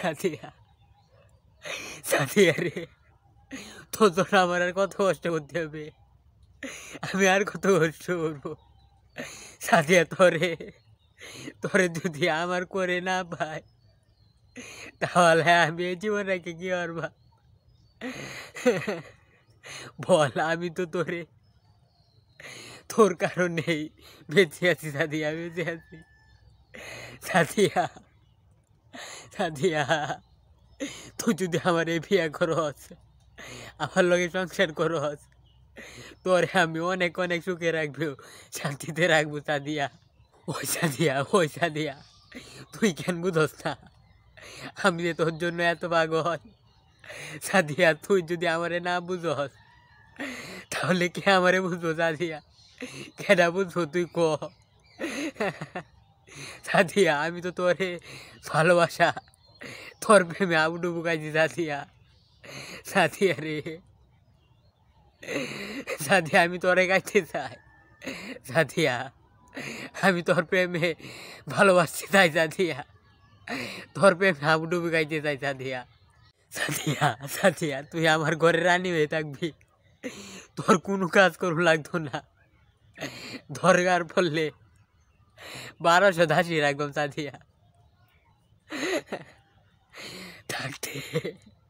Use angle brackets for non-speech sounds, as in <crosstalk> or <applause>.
সাথিয়া সাথিয়া রে তোর আমার আর কত কষ্ট করতে হবে আমি আর কত কষ্ট করবো সাথিয়া তোরে তোরে যদি আমার করে না ভাই তাহলে আমি এই জীবন রেখে কি পারবা বল আমি তো তোরে তোর কারণ নেই বেঁচে আছি সাথিয়া বেঁচে আছি সাথিয়া দিয়া তুই যদি আমার এই বিয়া করস আমার লগে সংসার করস তোরে আমি অনেক অনেক সুখে রাখবি শান্তিতে রাখবো দিয়া ওই দিয়া ওই সাদিয়া তুই কেন বুঝস না আমি যে তোর জন্য এত পাগল সাদিয়া তুই যদি আমারে না বুঝস তাহলে কে আমারে বুঝবো সাদিয়া কেনা বুঝবো তুই ক साथी तो तोरे भलोबासा तोर प्रेमे आबुडुबु गाजी साथिया साथी रे साथी तोरे गाइते चाय साथिया तोर प्रेम भलोबासी चाय साथिया तोर प्रेमे आबुडुबु गई चाय साथिया साथिया साथिया तुई रानी होये तोर कोनो काज करू ना धरगार पड़े बारह सौ दस ही रहा गुमसा दिया <laughs>